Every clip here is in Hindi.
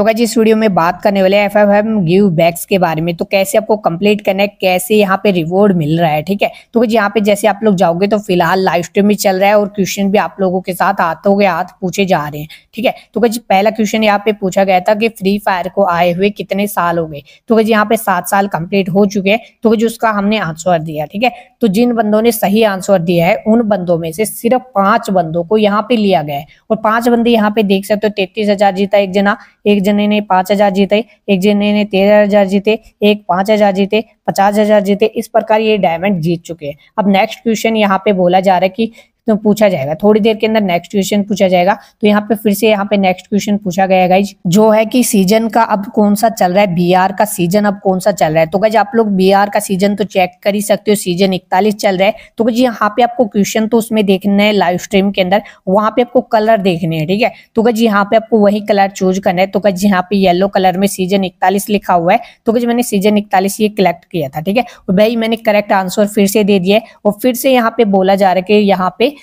तो क्या इस वीडियो में बात करने वाले F F M give backs के बारे में तो कैसे आपको कंप्लीट करना है कैसे यहाँ पे रिवॉर्ड मिल रहा है ठीक है तो क्या यहाँ पे जैसे आप लोग जाओगे तो फिलहाल लाइव स्ट्रीम भी चल रहा है और क्वेश्चन भी आप लोगों के साथ हाथों के हाथ पूछे जा रहे हैं ठीक है तो क्या पहला क्वेश्चन यहाँ पे पूछा गया था कि फ्री फायर को आए हुए कितने साल हो गए तो क्या यहाँ पे सात साल कंप्लीट हो चुके हैं तो क्या उसका हमने आंसर दिया ठीक है तो जिन बंदों ने सही आंसर दिया है उन बंदों में से सिर्फ पांच बंदों को यहाँ पे लिया गया है और पांच बंदे यहाँ पे देख सकते हो तैतीस जीता एक जना एक जने ने पांच हजार जीते एक जने ने तेरह हजार जीते एक पांच हजार जीते पचास हजार जीते इस प्रकार ये डायमंड जीत चुके हैं अब नेक्स्ट क्वेश्चन यहाँ पे बोला जा रहा है कि तो पूछा जाएगा थोड़ी देर के अंदर नेक्स्ट क्वेश्चन पूछा जाएगा तो यहाँ पे फिर से यहाँ पे नेक्स्ट क्वेश्चन पूछा गया गाइज जो है कि सीजन का अब कौन सा चल रहा है बिहार का सीजन अब कौन सा चल रहा है तो गाइज आप लोग बिहार का सीजन तो चेक कर ही सकते हो सीजन इकतालीस चल रहा है तो गाइज यहाँ पे आपको क्वेश्चन तो उसमें देखना है लाइव स्ट्रीम के अंदर वहां पे आपको कलर देखने हैं ठीक है तो गाइज यहाँ पे आपको वही कलर चूज करना है तो गाइज यहाँ पे येलो कलर में सीजन इकतालीस लिखा हुआ है तो गाइज मैंने सीजन इकतालीस ये कलेक्ट किया था ठीक है भाई मैंने करेक्ट आंसर फिर से दे दिया और फिर से यहाँ पे बोला जा रहा है कि यहाँ पे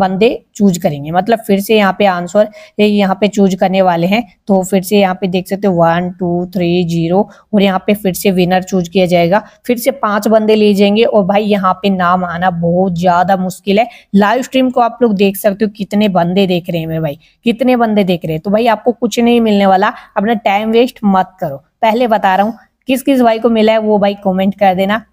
बंदे चूज करेंगे मतलब फिर से यहाँ पे आंसर यहाँ पे चूज करने वाले हैं तो फिर से यहाँ पे देख सकते हो वन टू थ्री जीरो और यहाँ पे फिर से विनर चूज किया जाएगा फिर से पांच बंदे ले जाएंगे और भाई यहाँ पे नाम आना बहुत ज्यादा मुश्किल है लाइव स्ट्रीम को आप लोग देख सकते हो कितने बंदे देख रहे हैं मेरे भाई कितने बंदे देख रहे हैं तो भाई आपको कुछ नहीं मिलने वाला अपना टाइम वेस्ट मत करो पहले बता रहा हूँ किस किस भाई को मिला है वो भाई कमेंट कर देना